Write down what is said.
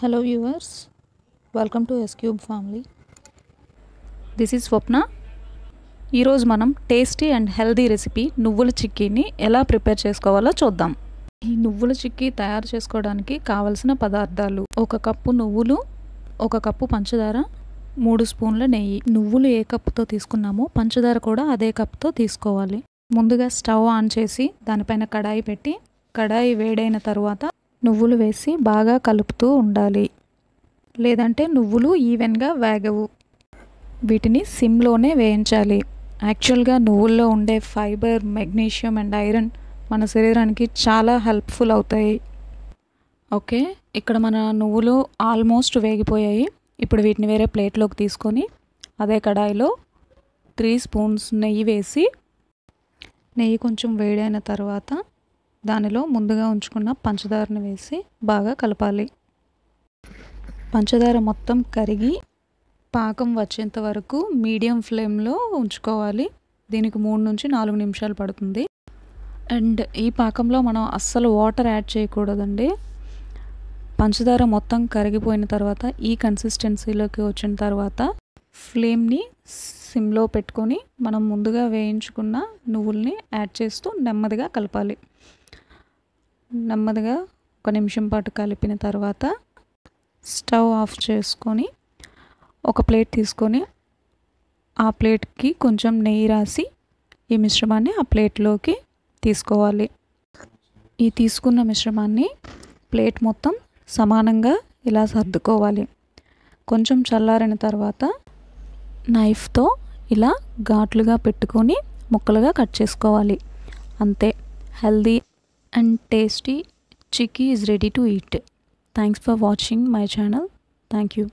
Hello viewers welcome to S cube family this is Swapna ఈరోజు మనం tasty and healthy recipe నువ్వుల చిక్కీని ఎలా prepare చేసుకోవాలో చూద్దాం ఈ నువ్వుల చిక్కీ తయారు చేసుకోవడానికి కావలసిన పదార్థాలు ఒక కప్పు నువ్వులు ఒక కప్పు పంచదార మూడు స్పూన్ల నెయ్యి నువ్వులు ఏ కప్పుతో తీసుకున్నామో పంచదార కూడా అదే కప్పుతో తీసుకోవాలి ముందుగా స్టవ్ ఆన్ చేసి దానిపైన కడాయి పెట్టి కడాయి వేడైన తర్వాత నువ్వులు వేసి బాగా కలుపుతూ ఉండాలి లేదంటే నువ్వులు ఈవెన్గా వేగవు వీటిని సిమ్లోనే వేయించాలి యాక్చువల్గా నువ్వుల్లో ఉండే ఫైబర్ మెగ్నీషియం అండ్ ఐరన్ మన శరీరానికి చాలా హెల్ప్ఫుల్ అవుతాయి ఓకే ఇక్కడ మన నువ్వులు ఆల్మోస్ట్ వేగిపోయాయి ఇప్పుడు వీటిని వేరే ప్లేట్లోకి తీసుకొని అదే కడాయిలో త్రీ స్పూన్స్ నెయ్యి వేసి నెయ్యి కొంచెం వేడైన తర్వాత దానిలో ముందుగా ఉంచుకున్న పంచదారను వేసి బాగా కలపాలి పంచదార మొత్తం కరిగి పాకం వచ్చేంత వరకు మీడియం ఫ్లేమ్లో ఉంచుకోవాలి దీనికి మూడు నుంచి నాలుగు నిమిషాలు పడుతుంది అండ్ ఈ పాకంలో మనం అస్సలు వాటర్ యాడ్ చేయకూడదండి పంచదార మొత్తం కరిగిపోయిన తర్వాత ఈ కన్సిస్టెన్సీలోకి వచ్చిన తర్వాత ఫ్లేమ్ని సిమ్లో పెట్టుకొని మనం ముందుగా వేయించుకున్న నువ్వుల్ని యాడ్ చేస్తూ నెమ్మదిగా కలపాలి నెమ్మదిగా ఒక నిమిషం పాటు కలిపిన తర్వాత స్టవ్ ఆఫ్ చేసుకొని ఒక ప్లేట్ తీసుకొని ఆ ప్లేట్కి కొంచెం నెయ్యి రాసి ఈ మిశ్రమాన్ని ఆ ప్లేట్లోకి తీసుకోవాలి ఈ తీసుకున్న మిశ్రమాన్ని ప్లేట్ మొత్తం సమానంగా ఇలా సర్దుకోవాలి కొంచెం చల్లారిన తర్వాత నైఫ్తో ఇలా ఘాట్లుగా పెట్టుకొని ముక్కలుగా కట్ చేసుకోవాలి అంతే healthy and tasty chicky is ready to eat. Thanks for watching my channel. Thank you.